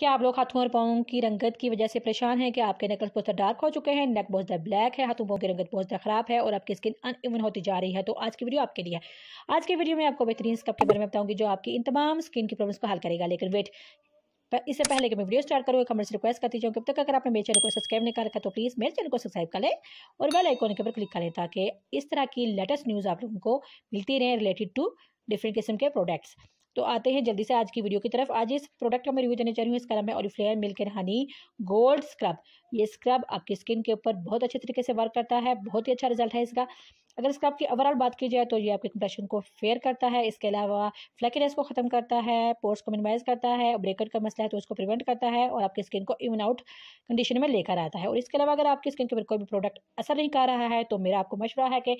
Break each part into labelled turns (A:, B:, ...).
A: क्या आप लोग हाथों और पाओं की रंगत की वजह से परेशान हैं कि आपके नकल्स बहुत डार्क हो चुके हैं नेक बहुत ज़्यादा ब्लैक है हाथों पाओं की रंगत बहुत ज़्यादा खराब है और आपकी स्किन अनइवन होती जा रही है तो आज की वीडियो आपके लिए है आज की वीडियो में आपको बेहतरीन स्कप के बारे में बताऊंगी जो आपकी इन तमाम स्किन की प्रॉब्लम्स को हल करेगा लेकिन वेट इससे पहले कि मैं वीडियो स्टार्ट करूँ कमेंट से रिक्वेस्ट करती हूँ कि अब तक अगर आपने मेरे चैनल को सब्सक्राइब नहीं कर रखा तो प्लीज़ मेरे चैनल को सब्सक्राइब कर लें और बेल आइकॉन के ऊपर क्लिक करें ताकि इस तरह की लेटेस्ट न्यूज़ आप लोगों को मिलती रहे रिलेटेड टू डिफरेंट किस्म के प्रोडक्ट्स तो आते हैं जल्दी से आज की वीडियो की तरफ आज इस प्रोडक्ट का मैं रिव्यू देने चाह रही हूँ इसका नाम है Oriflame milk and honey gold scrub ये स्क्रब आपकी स्किन के ऊपर बहुत अच्छे तरीके से वर्क करता है बहुत ही अच्छा रिजल्ट है इसका अगर स्क्रब की ओवरऑल बात की जाए तो ये आपके कंप्रेशन को फेयर करता है इसके अलावा फ्लैकिनेस को ख़त्म करता है पोर्स को मिनिमाइज करता है ब्रेकआउट का मसला है तो उसको प्रिवेंट करता है और आपकी स्किन को इवन आउट कंडीशन में लेकर आता है और इसके अलावा अगर आपकी स्किन के ऊपर कोई भी प्रोडक्ट असर नहीं कर रहा है तो मेरा आपको मशवरा है कि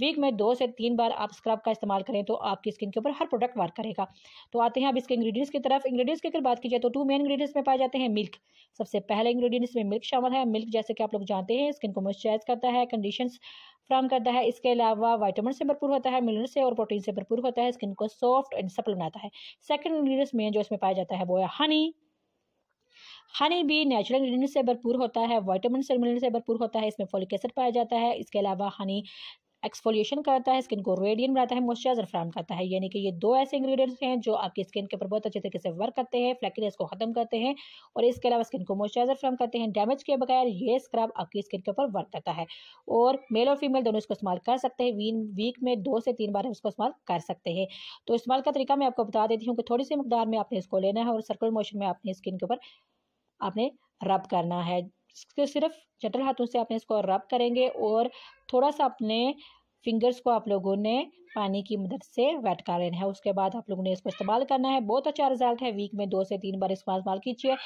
A: वीक में दो से तीन बार आप स्क्रब का इस्तेमाल करें तो आपकी स्किन के ऊपर हर प्रोडक्ट वार करेगा तो आते हैं अब इसके इंग्रीडियंट्स की तरफ इंग्रीडियंट्स की अगर बात की जाए तो टू मेन इंग्रीडियंट्स में पाए जाते हैं मिल्क सबसे पहले इंग्रीडियंट्स में मिल्क शामिल है मिल्क जैसे कि आप लोग जानते हैं स्किन को मॉइस्चराइज करता है कंडीशन फ्राम करता है इसके अलावा वाइटामिन से भरपूर होता है मिनरल से और प्रोटीन से भरपूर होता है स्किन को सॉफ्ट एंड सफल बनाता है सेकेंड इंग्रीडियंट्स में जो इसमें पाया जाता है वो है हनी हनी भी नेचुरल इंग्रीडियंट से भरपूर होता है वाइटामिन से मिनरल से भरपूर होता है इसमें फॉलिक एसिड पाया जाता है इसके अलावा हनी एक्सफोलिएशन करता है स्किन को रेडियन बनाता है मॉइस्चराइजर फ्राम करता है यानी कि ये दो ऐसे इंग्रेडिएंट्स हैं जो आपकी स्किन के ऊपर बहुत अच्छे तरीके से वर्क करते हैं फ्लैकिनेस को खत्म करते हैं और इसके अलावा स्किन को मॉइस्चराइजर फ्राम करते हैं डैमेज के बगैर ये स्क्रब आपकी स्किन के ऊपर वर्क करता है और मेल और फीमेल दोनों इसको इस्तेमाल कर सकते हैं वीन वीक में दो से तीन बार हम इसको इस्तेमाल कर सकते हैं तो इस्तेमाल का तरीका मैं आपको बता देती हूँ कि थोड़ी सी मकदार में आपने इसको लेना है और सर्कुलर मोशन में आपने स्किन के ऊपर आपने रब करना है इसको सिर्फ जटल हाथों से आपने इसको रब करेंगे और थोड़ा सा अपने फिंगर्स को आप लोगों ने पानी की मदद से वेट कर लेना है उसके बाद आप लोगों ने इसको इस्तेमाल करना है बहुत अच्छा रिजल्ट है वीक में दो से तीन बार इसको इस्तेमाल कीजिए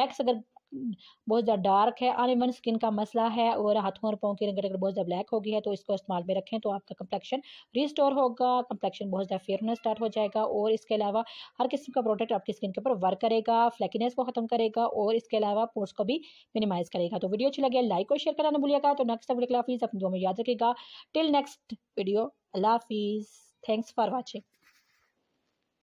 A: नेक्स्ट अगर बहुत ज़्यादा डार्क है अनइवन स्किन का मसला है और हाथों और पाँव की रंगत अगर बहुत ज़्यादा ब्लैक होगी है तो इसको इस्तेमाल में रखें तो आपका कम्प्लेक्शन रिस्टोर होगा कम्प्लेक्शन बहुत ज़्यादा फेयर होना स्टार्ट हो जाएगा और इसके अलावा हर किस्म का प्रोडक्ट आपकी स्किन के ऊपर वर्क करेगा फ्लैकीनेस को खत्म करेगा और इसके अलावा पोर्ट्स को भी मिनिमाइज करेगा तो वीडियो अच्छी लगे लाइक और शेयर करना भूलिएगा तो नेक्स्ट वीडियो के लिए अपनी दो में याद रखेगा टिल नेक्स्ट वीडियो अल्लाह हाफिज़ थैंक्स फॉर वॉचिंग